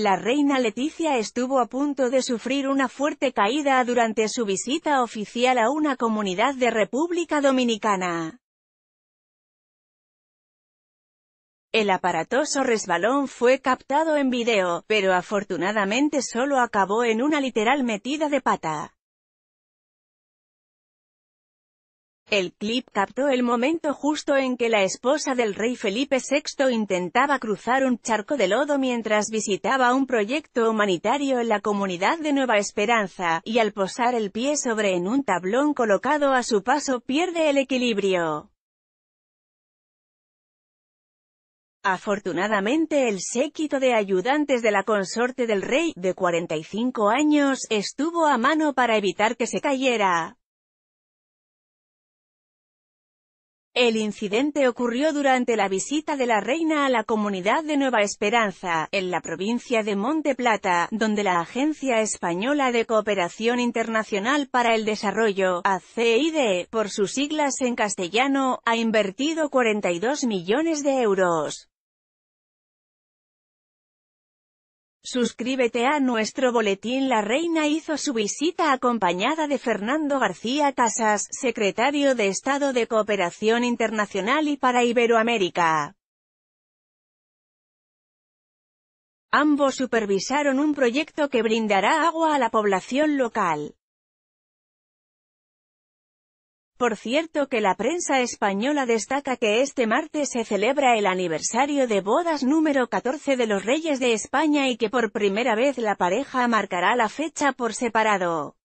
La reina Leticia estuvo a punto de sufrir una fuerte caída durante su visita oficial a una comunidad de República Dominicana. El aparatoso resbalón fue captado en video, pero afortunadamente solo acabó en una literal metida de pata. El clip captó el momento justo en que la esposa del rey Felipe VI intentaba cruzar un charco de lodo mientras visitaba un proyecto humanitario en la comunidad de Nueva Esperanza, y al posar el pie sobre en un tablón colocado a su paso pierde el equilibrio. Afortunadamente el séquito de ayudantes de la consorte del rey, de 45 años, estuvo a mano para evitar que se cayera. El incidente ocurrió durante la visita de la reina a la comunidad de Nueva Esperanza, en la provincia de Monte Plata, donde la Agencia Española de Cooperación Internacional para el Desarrollo, ACID, por sus siglas en castellano, ha invertido 42 millones de euros. Suscríbete a nuestro boletín La reina hizo su visita acompañada de Fernando García Casas, secretario de Estado de Cooperación Internacional y para Iberoamérica. Ambos supervisaron un proyecto que brindará agua a la población local. Por cierto que la prensa española destaca que este martes se celebra el aniversario de bodas número 14 de los Reyes de España y que por primera vez la pareja marcará la fecha por separado.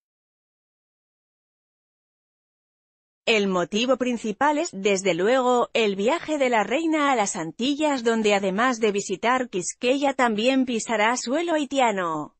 El motivo principal es, desde luego, el viaje de la reina a las Antillas donde además de visitar Quisqueya también pisará suelo haitiano.